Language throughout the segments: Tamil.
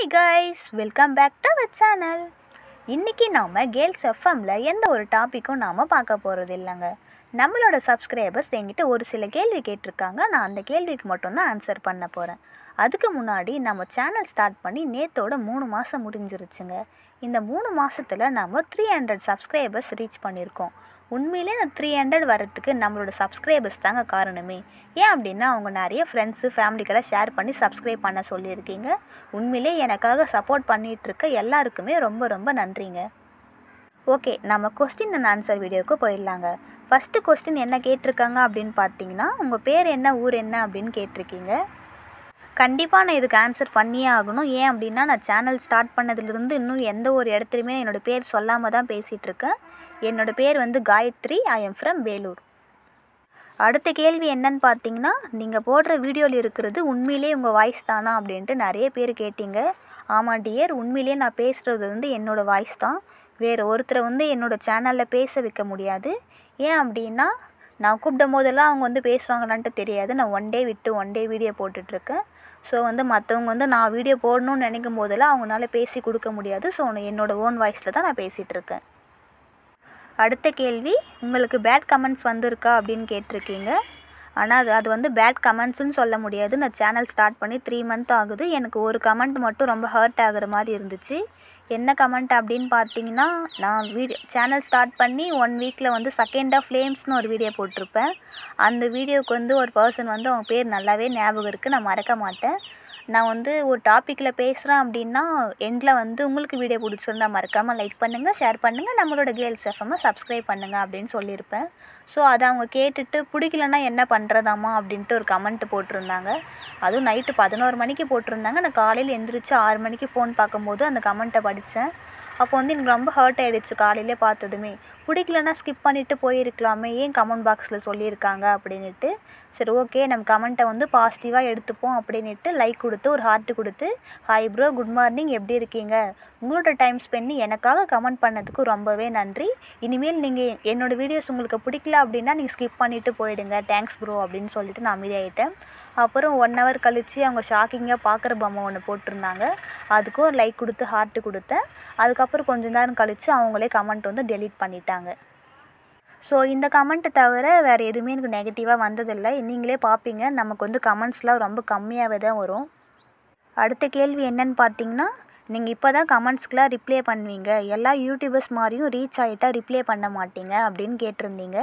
hi guys welcome back to our channel இன்றைக்கி நாம் கேர்ள்ஸ் எஃப்எம்மில் எந்த ஒரு டாப்பிக்கும் நாம் பார்க்க போகிறது இல்லைங்க நம்மளோட சப்ஸ்கிரைபர்ஸ் என்கிட்ட ஒரு சில கேள்வி கேட்டிருக்காங்க நான் அந்த கேள்விக்கு மட்டும்தான் ஆன்சர் பண்ண போகிறேன் அதுக்கு முன்னாடி நம்ம சேனல் ஸ்டார்ட் பண்ணி நேத்தோட மூணு மாதம் முடிஞ்சிருச்சுங்க இந்த மூணு மாதத்தில் நம்ம த்ரீ ஹண்ட்ரட் சப்ஸ்கிரைபர்ஸ் ரீச் பண்ணியிருக்கோம் உண்மையிலே இந்த த்ரீ ஹண்ட்ரட் வரத்துக்கு நம்மளோட சப்ஸ்கிரைபர்ஸ் தாங்க காரணமே ஏன் அப்படின்னா அவங்க நிறைய ஃப்ரெண்ட்ஸு ஃபேமிலிக்கெல்லாம் ஷேர் பண்ணி சப்ஸ்கிரைப் பண்ண சொல்லியிருக்கீங்க உண்மையிலே எனக்காக சப்போர்ட் பண்ணிகிட்ருக்க எல்லாருக்குமே ரொம்ப ரொம்ப நன்றிங்க ஓகே நம்ம கொஸ்டின் அண்ட் ஆன்சர் வீடியோவுக்கு போயிடலாங்க ஃபஸ்ட்டு கொஸ்டின் என்ன கேட்டிருக்காங்க அப்படின்னு பார்த்தீங்கன்னா உங்கள் பேர் என்ன ஊர் என்ன அப்படின்னு கேட்டிருக்கீங்க கண்டிப்பாக நான் இதுக்கு ஆன்சர் பண்ணியே ஆகணும் ஏன் அப்படின்னா நான் சேனல் ஸ்டார்ட் பண்ணதுலேருந்து இன்னும் எந்த ஒரு இடத்துலையுமே என்னோடய பேர் சொல்லாமல் தான் பேசிகிட்ருக்கேன் என்னோடய பேர் வந்து Gayathri I am from Vellore அடுத்த கேள்வி என்னன்னு பார்த்தீங்கன்னா நீங்கள் போடுற வீடியோவில் இருக்கிறது உண்மையிலே உங்கள் வாய்ஸ் தானா அப்படின்ட்டு நிறைய பேர் கேட்டீங்க ஆமாம் டியர் உண்மையிலே நான் பேசுகிறது வந்து என்னோடய வாய்ஸ் தான் வேறு ஒருத்தரை வந்து என்னோடய சேனலில் பேச வைக்க முடியாது ஏன் அப்படின்னா நான் கூப்பிடும் போதெல்லாம் அவங்க வந்து பேசுவாங்களான்ட்டு தெரியாது நான் ஒன் டே விட்டு ஒன் டே வீடியோ போட்டுட்ருக்கேன் ஸோ வந்து மற்றவங்க வந்து நான் வீடியோ போடணும்னு நினைக்கும் போதெல்லாம் அவங்களால பேசி கொடுக்க முடியாது ஸோ என்னோடய ஓன் வாய்ஸில் தான் நான் பேசிகிட்ருக்கேன் அடுத்த கேள்வி உங்களுக்கு பேட் கமெண்ட்ஸ் வந்திருக்கா அப்படின்னு கேட்டிருக்கீங்க ஆனால் அது அது வந்து பேட் கமெண்ட்ஸ்னு சொல்ல முடியாது நான் சேனல் ஸ்டார்ட் பண்ணி த்ரீ மந்த் ஆகுது எனக்கு ஒரு கமெண்ட் மட்டும் ரொம்ப ஹர்ட் ஆகிற மாதிரி இருந்துச்சு என்ன கமெண்ட் அப்படின்னு பார்த்தீங்கன்னா நான் வீடியோ சேனல் ஸ்டார்ட் பண்ணி ஒன் வீக்கில் வந்து செகண்ட் ஆஃப் ஃப்ளேம்ஸ்னு ஒரு வீடியோ போட்டிருப்பேன் அந்த வீடியோவுக்கு வந்து ஒரு பர்சன் வந்து அவங்க பேர் நல்லாவே ஞாபகம் இருக்குது நான் மறக்க மாட்டேன் நான் வந்து ஒரு டாப்பிக்கில் பேசுகிறேன் அப்படின்னா எண்டில் வந்து உங்களுக்கு வீடியோ பிடிச்சிருந்தா மறக்காமல் லைக் பண்ணுங்கள் ஷேர் பண்ணுங்கள் நம்மளோட கேர்ள்ஸ் எஃப்எம்மை சப்ஸ்கிரைப் பண்ணுங்கள் அப்படின்னு சொல்லியிருப்பேன் ஸோ அதை அவங்க கேட்டுட்டு பிடிக்கலன்னா என்ன பண்ணுறதாம்மா அப்படின்ட்டு ஒரு கமெண்ட் போட்டிருந்தாங்க அதுவும் நைட்டு பதினோரு மணிக்கு போட்டிருந்தாங்க நான் காலையில் எந்திரிச்சு ஆறு மணிக்கு ஃபோன் பார்க்கும்போது அந்த கமெண்ட்டை படித்தேன் அப்போ வந்து எனக்கு ரொம்ப ஹர்ட் ஆகிடுச்சு காலையிலே பார்த்ததுமே பிடிக்கலன்னா ஸ்கிப் பண்ணிவிட்டு போயிருக்கலாமே ஏன் கமெண்ட் பாக்ஸில் சொல்லியிருக்காங்க அப்படின்ட்டு சரி ஓகே நம்ம கமெண்ட்டை வந்து பாசிட்டிவாக எடுத்துப்போம் அப்படின்ட்டு லைக் கொடுத்து ஒரு ஹார்ட் கொடுத்து ஹாய் ப்ரோ குட் மார்னிங் எப்படி இருக்கீங்க உங்களோட டைம் ஸ்பெண்ட் எனக்காக கமெண்ட் பண்ணதுக்கு ரொம்பவே நன்றி இனிமேல் நீங்கள் என்னோடய வீடியோஸ் உங்களுக்கு பிடிக்கல அப்படின்னா நீங்கள் ஸ்கிப் பண்ணிவிட்டு போயிடுங்க தேங்க்ஸ் ப்ரோ அப்படின்னு சொல்லிட்டு நான் அமைதியாகிட்டேன் அப்புறம் ஒன் ஹவர் கழித்து அவங்க ஷாக்கிங்காக பார்க்குற பொம்மை ஒன்று போட்டிருந்தாங்க அதுக்கும் ஒரு லைக் கொடுத்து ஹார்ட் கொடுத்தேன் அதுக்கப்புறம் அதுக்கப்புறம் கொஞ்ச நேரம் கழித்து அவங்களே கமெண்ட் வந்து டெலீட் பண்ணிட்டாங்க ஸோ இந்த கமெண்ட்டை தவிர வேறு எதுவுமே எனக்கு நெகட்டிவாக வந்ததில்லை நீங்களே பார்ப்பீங்க நமக்கு வந்து கமெண்ட்ஸ்லாம் ரொம்ப கம்மியாகவே தான் வரும் அடுத்த கேள்வி என்னன்னு பார்த்தீங்கன்னா நீங்கள் இப்போ தான் கமெண்ட்ஸ்க்கெலாம் ரிப்ளை பண்ணுவீங்க எல்லா யூடியூபர்ஸ் மாதிரியும் ரீச் ஆகிட்டா ரிப்ளை பண்ண மாட்டீங்க அப்படின்னு கேட்டிருந்தீங்க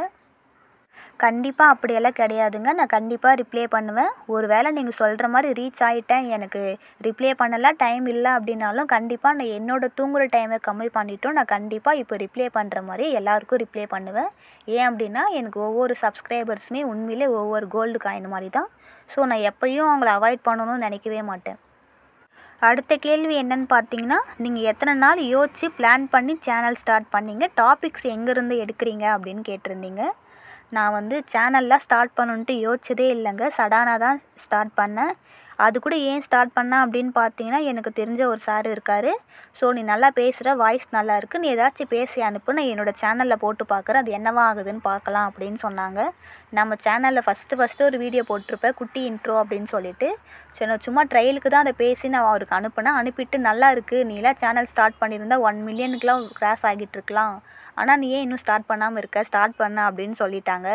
கண்டிப்பாக அப்படியெல்லாம் கிடையாதுங்க நான் கண்டிப்பாக ரிப்ளே பண்ணுவேன் ஒரு வேளை நீங்கள் சொல்கிற மாதிரி ரீச் ஆகிட்டேன் எனக்கு ரிப்ளே பண்ணலாம் டைம் இல்லை அப்படின்னாலும் கண்டிப்பாக நான் என்னோடய தூங்குகிற டைமை கம்மி பண்ணிட்டோம் நான் கண்டிப்பாக இப்போ ரிப்ளே பண்ணுற மாதிரி எல்லாேருக்கும் ரிப்ளே பண்ணுவேன் ஏன் அப்படின்னா எனக்கு ஒவ்வொரு சப்ஸ்கிரைபர்ஸுமே உண்மையிலே ஒவ்வொரு கோல்டு காயின் மாதிரி தான் ஸோ நான் எப்போயும் அவங்கள அவாய்ட் பண்ணணும்னு நினைக்கவே மாட்டேன் அடுத்த கேள்வி என்னன்னு பார்த்தீங்கன்னா நீங்கள் எத்தனை நாள் யோசித்து பிளான் பண்ணி சேனல் ஸ்டார்ட் பண்ணீங்க டாபிக்ஸ் எங்கேருந்து எடுக்கிறீங்க அப்படின்னு கேட்டிருந்தீங்க நான் வந்து சேனல்லாம் ஸ்டார்ட் பண்ணணுன்ட்டு யோசிச்சதே இல்லைங்க சடனாக தான் ஸ்டார்ட் பண்ணேன் அது கூட ஏன் ஸ்டார்ட் பண்ணால் அப்படின்னு பார்த்தீங்கன்னா எனக்கு தெரிஞ்ச ஒரு சார் இருக்கார் ஸோ நீ நல்லா பேசுகிற வாய்ஸ் நல்லா இருக்குது நீ ஏதாச்சும் பேசி அனுப்பு நான் என்னோடய சேனலில் போட்டு பார்க்குறேன் அது என்னவா ஆகுதுன்னு பார்க்கலாம் அப்படின்னு சொன்னாங்க நம்ம சேனலில் ஃபஸ்ட்டு ஃபஸ்ட்டு ஒரு வீடியோ போட்டிருப்பேன் குட்டி இன்ட்ரோ அப்படின்னு சொல்லிட்டு ஸோ நான் சும்மா ட்ரையலுக்கு தான் அதை பேசி நான் அவருக்கு அனுப்பினேன் அனுப்பிட்டு நல்லா இருக்குது நீலாம் சேனல் ஸ்டார்ட் பண்ணியிருந்தா ஒன் மில்லியனுக்குலாம் கிராஸ் ஆகிட்டு இருக்கலாம் ஆனால் நீ ஏன் இன்னும் ஸ்டார்ட் பண்ணாமல் இருக்க ஸ்டார்ட் பண்ண அப்படின்னு சொல்லிட்டாங்க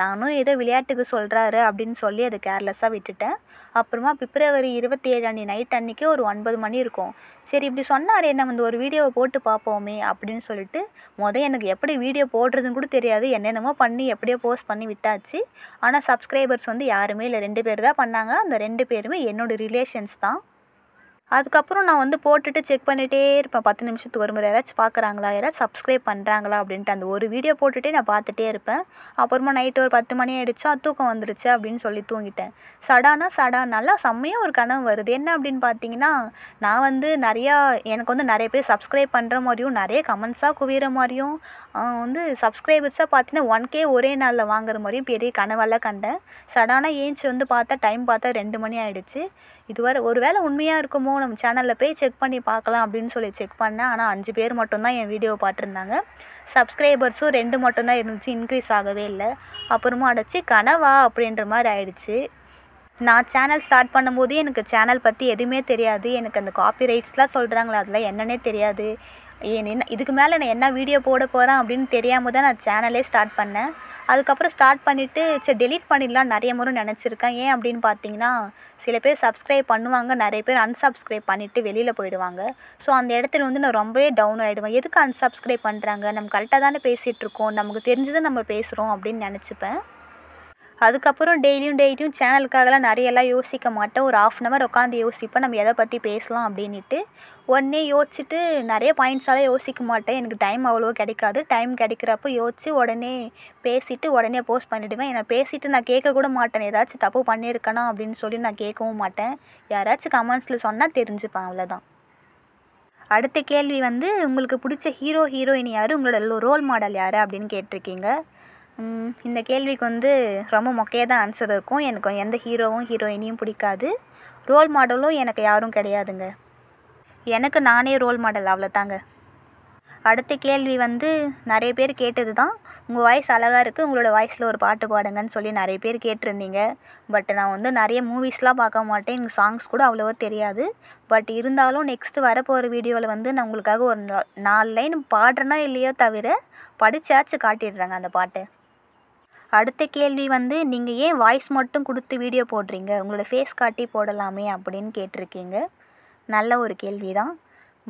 நானும் ஏதோ விளையாட்டுக்கு சொல்கிறாரு அப்படின்னு சொல்லி அதை கேர்லெஸ்ஸாக விட்டுட்டேன் அப்புறமா பிப்ரவரி இருபத்தி ஏழு நைட் அன்றைக்கி ஒரு ஒன்பது மணி இருக்கும் சரி இப்படி சொன்னார் என்ன வந்து ஒரு வீடியோவை போட்டு பார்ப்போமே அப்படின்னு சொல்லிட்டு மொதல் எனக்கு எப்படி வீடியோ போடுறதுன்னு கூட தெரியாது என்னென்னமோ பண்ணி எப்படியோ போஸ்ட் பண்ணி விட்டாச்சு ஆனால் சப்ஸ்கிரைபர்ஸ் வந்து யாருமே இல்லை ரெண்டு பேர் தான் பண்ணாங்க அந்த ரெண்டு பேருமே என்னோடய ரிலேஷன்ஸ் தான் அதுக்கப்புறம் நான் வந்து போட்டுட்டு செக் பண்ணிகிட்டே இருப்பேன் பத்து நிமிஷத்துக்கு ஒரு முறை யாராச்சும் பார்க்குறாங்களா யாராச்சும் சப்ஸ்கிரைப் பண்ணுறாங்களா அப்படின்ட்டு அந்த ஒரு வீடியோ போட்டுகிட்டே நான் பார்த்துட்டே இருப்பேன் அப்புறமா நைட்டு ஒரு பத்து மணி ஆகிடுச்சா தூக்கம் வந்துருச்சு அப்படின்னு சொல்லி தூங்கிட்டேன் சடானா சடா நல்லா செம்மையாக ஒரு கனவு வருது என்ன அப்படின்னு பார்த்தீங்கன்னா நான் வந்து நிறையா எனக்கு வந்து நிறைய பேர் சப்ஸ்கிரைப் பண்ணுற மாதிரியும் நிறைய கமெண்ட்ஸாக குவிகிற மாதிரியும் வந்து சப்ஸ்கிரைபர்ஸாக பார்த்தீங்கன்னா ஒன் கே ஒரே நாளில் வாங்குற மாதிரியும் பெரிய கனவெல்லாம் கண்டேன் சடானாக ஏஞ்சி வந்து பார்த்தா டைம் பார்த்தா ரெண்டு மணி ஆகிடுச்சு இதுவரை ஒரு வேளை உண்மையாக இருக்குமோ திரும்பவும் நம்ம சேனலில் போய் செக் பண்ணி பார்க்கலாம் அப்படின்னு சொல்லி செக் பண்ணேன் ஆனால் அஞ்சு பேர் மட்டும்தான் என் வீடியோ பார்த்துருந்தாங்க சப்ஸ்கிரைபர்ஸும் ரெண்டு மட்டும்தான் இருந்துச்சு இன்க்ரீஸ் ஆகவே இல்லை அப்புறமா அடைச்சி கனவா அப்படின்ற மாதிரி ஆயிடுச்சு நான் சேனல் ஸ்டார்ட் பண்ணும்போது எனக்கு சேனல் பற்றி எதுவுமே தெரியாது எனக்கு அந்த காப்பி ரைட்ஸ்லாம் சொல்கிறாங்களே அதெல்லாம் என்னன்னே தெரியாது என்ன இதுக்கு மேலே நான் என்ன வீடியோ போட போகிறேன் அப்படின்னு தெரியாமல் தான் நான் சேனலே ஸ்டார்ட் பண்ணேன் அதுக்கப்புறம் ஸ்டார்ட் பண்ணிவிட்டு சரி டெலீட் பண்ணிடலாம் நிறைய முறை நினச்சிருக்கேன் ஏன் அப்படின்னு பார்த்தீங்கன்னா சில பேர் சப்ஸ்கிரைப் பண்ணுவாங்க நிறைய பேர் அன்சப்ஸ்கிரைப் பண்ணிவிட்டு வெளியில் போயிடுவாங்க ஸோ அந்த இடத்துல வந்து நான் ரொம்பவே டவுன் ஆகிடுவேன் எதுக்கு அன்சப்ஸ்கிரைப் பண்ணுறாங்க நம்ம கரெக்டாக தானே பேசிகிட்ருக்கோம் நமக்கு தெரிஞ்சதை நம்ம பேசுகிறோம் அப்படின்னு நினச்சிப்பேன் அதுக்கப்புறம் டெய்லியும் டெய்லியும் சேனலுக்காகலாம் நிறையலாம் யோசிக்க மாட்டேன் ஒரு ஆஃப் அன் அவர் உட்காந்து யோசிப்பேன் நம்ம எதை பற்றி பேசலாம் அப்படின்னுட்டு உடனே யோசிச்சுட்டு நிறைய பாயிண்ட்ஸால் யோசிக்க மாட்டேன் எனக்கு டைம் அவ்வளோ கிடைக்காது டைம் கிடைக்கிறப்போ யோசித்து உடனே பேசிவிட்டு உடனே போஸ்ட் பண்ணிவிடுவேன் என்னை பேசிவிட்டு நான் கேட்க கூட மாட்டேன் ஏதாச்சும் தப்பு பண்ணியிருக்கணும் அப்படின்னு சொல்லி நான் கேட்கவும் மாட்டேன் யாராச்சும் கமெண்ட்ஸில் சொன்னால் தெரிஞ்சுப்பேன் அவ்வளோதான் அடுத்த கேள்வி வந்து உங்களுக்கு பிடிச்ச ஹீரோ ஹீரோயின் யார் உங்களோட ரோல் மாடல் யார் அப்படின்னு கேட்டிருக்கீங்க இந்த கேள்விக்கு வந்து ரொம்ப மொக்கையாக தான் ஆன்சர் இருக்கும் எனக்கு எந்த ஹீரோவும் ஹீரோயினியும் பிடிக்காது ரோல் மாடலும் எனக்கு யாரும் கிடையாதுங்க எனக்கு நானே ரோல் மாடல் அவ்வளோதாங்க அடுத்த கேள்வி வந்து நிறைய பேர் கேட்டது தான் உங்கள் வாய்ஸ் அழகாக இருக்குது உங்களோட வாய்ஸில் ஒரு பாட்டு பாடுங்கன்னு சொல்லி நிறைய பேர் கேட்டிருந்தீங்க பட் நான் வந்து நிறைய மூவிஸ்லாம் பார்க்க மாட்டேன் எனக்கு சாங்ஸ் கூட அவ்வளோவா தெரியாது பட் இருந்தாலும் நெக்ஸ்ட்டு வரப்போகிற வீடியோவில் வந்து நான் உங்களுக்காக ஒரு நாலு லைன் பாடுறேன்னா இல்லையோ தவிர படித்தாச்சு காட்டிடுறேங்க அந்த பாட்டை அடுத்த கேள்வி வந்து நீங்கள் ஏன் வாய்ஸ் மட்டும் கொடுத்து வீடியோ போடுறீங்க உங்களோட ஃபேஸ் காட்டி போடலாமே அப்படின்னு கேட்டிருக்கீங்க நல்ல ஒரு கேள்வி தான்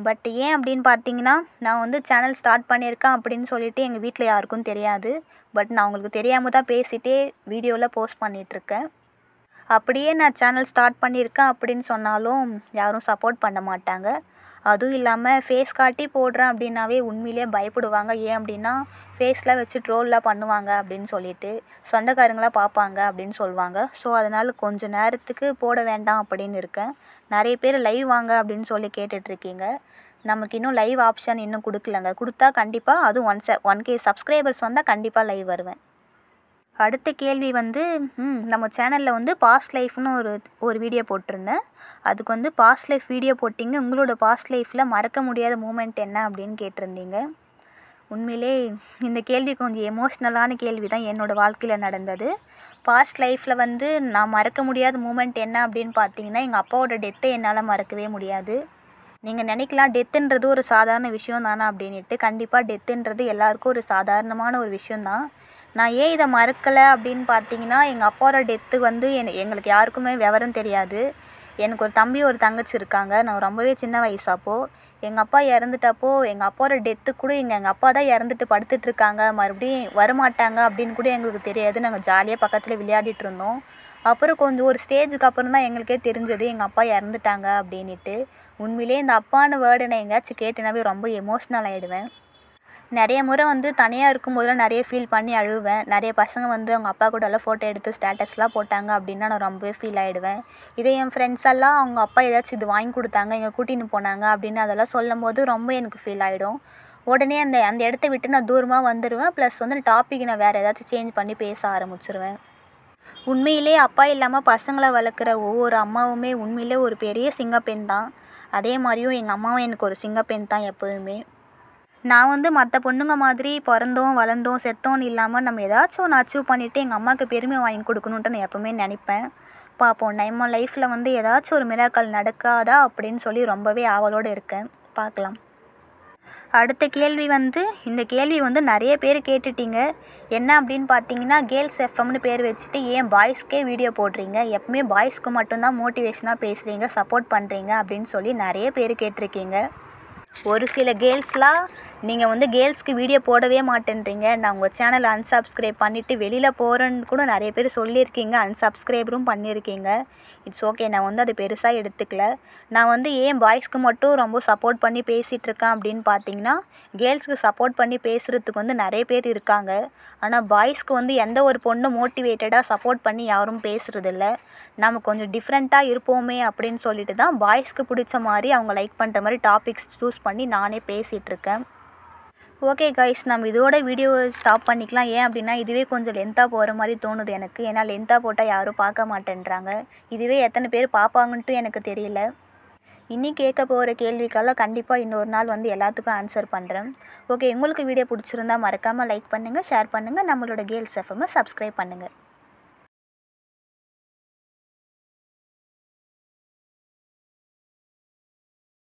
பட் ஏன் அப்படின்னு பார்த்தீங்கன்னா நான் வந்து சேனல் ஸ்டார்ட் பண்ணியிருக்கேன் அப்படின்னு சொல்லிட்டு எங்கள் வீட்டில் யாருக்கும் தெரியாது பட் நான் உங்களுக்கு தெரியாமல் தான் பேசிகிட்டே வீடியோவில் போஸ்ட் பண்ணிகிட்ருக்கேன் அப்படியே நான் சேனல் ஸ்டார்ட் பண்ணியிருக்கேன் அப்படின்னு சொன்னாலும் யாரும் சப்போர்ட் பண்ண மாட்டாங்க அதுவும் இல்லாமல் ஃபேஸ் காட்டி போடுறேன் அப்படின்னாவே உண்மையிலேயே பயப்படுவாங்க ஏன் அப்படின்னா ஃபேஸ்லாம் வச்சு ட்ரோல்லாம் பண்ணுவாங்க அப்படின்னு சொல்லிட்டு சொந்தக்காரங்களாம் பார்ப்பாங்க அப்படின்னு சொல்லுவாங்க ஸோ அதனால் கொஞ்சம் நேரத்துக்கு போட வேண்டாம் அப்படின்னு இருக்கேன் நிறைய பேர் லைவ் வாங்க அப்படின்னு சொல்லி கேட்டுட்ருக்கீங்க நமக்கு இன்னும் லைவ் ஆப்ஷன் இன்னும் கொடுக்கலங்க கொடுத்தா கண்டிப்பாக அதுவும் ஒன் ச ஒன் கே சப்ஸ்கிரைபர்ஸ் வந்தால் கண்டிப்பாக லைவ் வருவேன் அடுத்த கேள்வி வந்து நம்ம சேனலில் வந்து பாஸ்ட் லைஃப்னு ஒரு ஒரு வீடியோ போட்டிருந்தேன் அதுக்கு வந்து பாஸ்ட் லைஃப் வீடியோ போட்டிங்க உங்களோட பாஸ்ட் லைஃப்பில் மறக்க முடியாத மூமெண்ட் என்ன அப்படின்னு கேட்டிருந்தீங்க உண்மையிலே இந்த கேள்வி கொஞ்சம் எமோஷ்னலான கேள்வி தான் என்னோடய வாழ்க்கையில் நடந்தது பாஸ்ட் லைஃப்பில் வந்து நான் மறக்க முடியாத மூமெண்ட் என்ன அப்படின்னு பார்த்தீங்கன்னா எங்கள் அப்பாவோட டெத்தை என்னால் மறக்கவே முடியாது நீங்கள் நினைக்கலாம் டெத்துன்றது ஒரு சாதாரண விஷயம் தானே அப்படின்ட்டு கண்டிப்பாக டெத்துன்றது எல்லாருக்கும் ஒரு சாதாரணமான ஒரு விஷயந்தான் நான் ஏன் இதை மறக்கலை அப்படின்னு பார்த்தீங்கன்னா எங்கள் அப்பாவோட டெத்து வந்து என் எங்களுக்கு யாருக்குமே விவரம் தெரியாது எனக்கு ஒரு தம்பி ஒரு தங்கச்சி இருக்காங்க நான் ரொம்பவே சின்ன வயசாப்போ எங்கள் அப்பா இறந்துட்டப்போ எங்கள் அப்பாவோட டெத்து கூட எங்கள் எங்கள் அப்பா தான் இறந்துட்டு இருக்காங்க மறுபடியும் வரமாட்டாங்க அப்படின்னு கூட எங்களுக்கு தெரியாது நாங்கள் ஜாலியாக பக்கத்தில் விளையாடிட்டு இருந்தோம் அப்புறம் கொஞ்சம் ஒரு ஸ்டேஜுக்கு அப்புறம் தான் எங்களுக்கே தெரிஞ்சது எங்கள் அப்பா இறந்துட்டாங்க அப்படின்ட்டு உண்மையிலேயே இந்த அப்பான்னு வேர்டு நான் எங்கேயாச்சும் கேட்டேனாவே ரொம்ப எமோஷ்னல் ஆகிடுவேன் நிறைய முறை வந்து தனியாக இருக்கும்போதெல்லாம் நிறைய ஃபீல் பண்ணி அழுவேன் நிறைய பசங்க வந்து அவங்க அப்பா கூட எல்லாம் ஃபோட்டோ எடுத்து ஸ்டேட்டஸ்லாம் போட்டாங்க அப்படின்னா நான் ரொம்பவே ஃபீல் ஆகிடுவேன் இதே என் ஃப்ரெண்ட்ஸ் எல்லாம் அவங்க அப்பா ஏதாச்சும் இது வாங்கி கொடுத்தாங்க எங்கள் கூட்டின்னு போனாங்க அப்படின்னு அதெல்லாம் சொல்லும் போது ரொம்ப எனக்கு ஃபீல் ஆகிடும் உடனே அந்த அந்த இடத்த விட்டு நான் தூரமாக வந்துடுவேன் ப்ளஸ் வந்து டாப்பிக் நான் வேறு ஏதாச்சும் சேஞ்ச் பண்ணி பேச ஆரம்பிச்சிருவேன் உண்மையிலே அப்பா இல்லாமல் பசங்களை வளர்க்குற ஒவ்வொரு அம்மாவுமே உண்மையிலே ஒரு பெரிய சிங்கப்பெண் தான் அதே மாதிரியும் எங்கள் அம்மாவும் எனக்கு ஒரு சிங்கப்பெண் தான் எப்போவுமே நான் வந்து மற்ற பொண்ணுங்க மாதிரி பிறந்தோம் வளர்ந்தோம் செத்தோன்னு இல்லாமல் நம்ம ஏதாச்சும் ஒன்று அச்சீவ் பண்ணிவிட்டு எங்கள் அம்மாவுக்கு பெருமை வாங்கி கொடுக்கணுன்ட்டு நான் எப்போவுமே நினைப்பேன் பார்ப்போம் நம்ம லைஃப்பில் வந்து ஏதாச்சும் ஒரு மிராக்கள் நடக்காதா அப்படின்னு சொல்லி ரொம்பவே ஆவலோடு இருக்கேன் பார்க்கலாம் அடுத்த கேள்வி வந்து இந்த கேள்வி வந்து நிறைய பேர் கேட்டுட்டீங்க என்ன அப்படின்னு பார்த்தீங்கன்னா கேர்ள்ஸ் எஃப்எம்னு பேர் வச்சுட்டு ஏன் பாய்ஸ்க்கே வீடியோ போடுறீங்க எப்பவுமே பாய்ஸ்க்கு மட்டும்தான் மோட்டிவேஷனாக பேசுகிறீங்க சப்போர்ட் பண்ணுறீங்க அப்படின்னு சொல்லி நிறைய பேர் கேட்டிருக்கீங்க ஒரு சில கேர்ள்ஸ்லாம் நீங்கள் வந்து கேர்ள்ஸ்க்கு வீடியோ போடவே மாட்டேன்றீங்க நான் உங்கள் சேனலை அன்சப்ஸ்கிரைப் பண்ணிவிட்டு வெளியில் போகிறேன்னு கூட நிறைய பேர் சொல்லியிருக்கீங்க அன்சப்ஸ்கிரைபரும் பண்ணியிருக்கீங்க இட்ஸ் ஓகே நான் வந்து அது பெருசாக எடுத்துக்கல நான் வந்து ஏன் பாய்ஸ்க்கு மட்டும் ரொம்ப சப்போர்ட் பண்ணி பேசிகிட்ருக்கேன் அப்படின்னு பார்த்தீங்கன்னா கேர்ள்ஸ்க்கு சப்போர்ட் பண்ணி பேசுகிறதுக்கு வந்து நிறைய பேர் இருக்காங்க ஆனால் பாய்ஸ்க்கு வந்து எந்த ஒரு பொண்ணும் மோட்டிவேட்டடாக சப்போர்ட் பண்ணி யாரும் பேசுகிறதில்ல நம்ம கொஞ்சம் டிஃப்ரெண்ட்டாக இருப்போமே அப்படின்னு சொல்லிட்டு தான் பாய்ஸ்க்கு பிடிச்ச மாதிரி அவங்க லைக் பண்ணுற மாதிரி டாபிக்ஸ் சூஸ் பண்ணி நானே பேசிகிட்ருக்கேன் ஓகே கைஸ் நம்ம இதோட வீடியோ ஸ்டாப் பண்ணிக்கலாம் ஏன் அப்படின்னா இதுவே கொஞ்சம் லென்த்தாக போகிற மாதிரி தோணுது எனக்கு ஏன்னா லென்த்தாக போட்டால் யாரும் பார்க்க மாட்டேன்றாங்க இதுவே எத்தனை பேர் பார்ப்பாங்கன்ட்டு எனக்கு தெரியல இன்னி கேட்க போகிற கேள்விக்கெல்லாம் கண்டிப்பாக இன்னொரு நாள் வந்து எல்லாத்துக்கும் ஆன்சர் பண்ணுறேன் ஓகே உங்களுக்கு வீடியோ பிடிச்சிருந்தா மறக்காமல் லைக் பண்ணுங்கள் ஷேர் பண்ணுங்கள் நம்மளோட கேர்ள்ஸ் எஃப்எம்மை சப்ஸ்கிரைப் பண்ணுங்கள்